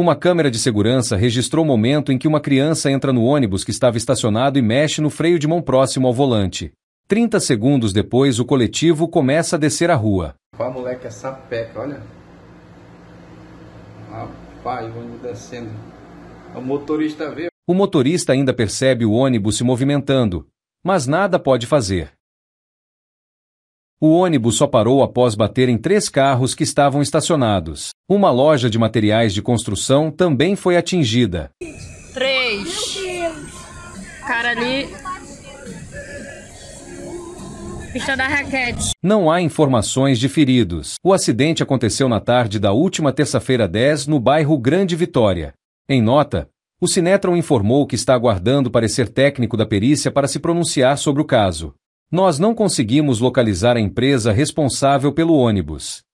Uma câmera de segurança registrou o momento em que uma criança entra no ônibus que estava estacionado e mexe no freio de mão próximo ao volante. 30 segundos depois, o coletivo começa a descer a rua. moleque, é essa peca, olha. Rapaz, o ônibus descendo. O motorista vê. O motorista ainda percebe o ônibus se movimentando, mas nada pode fazer. O ônibus só parou após bater em três carros que estavam estacionados. Uma loja de materiais de construção também foi atingida. Três. Cara ali. Pista da raquete. Não há informações de feridos. O acidente aconteceu na tarde da última terça-feira 10 no bairro Grande Vitória. Em nota, o Sinetron informou que está aguardando parecer técnico da perícia para se pronunciar sobre o caso. Nós não conseguimos localizar a empresa responsável pelo ônibus.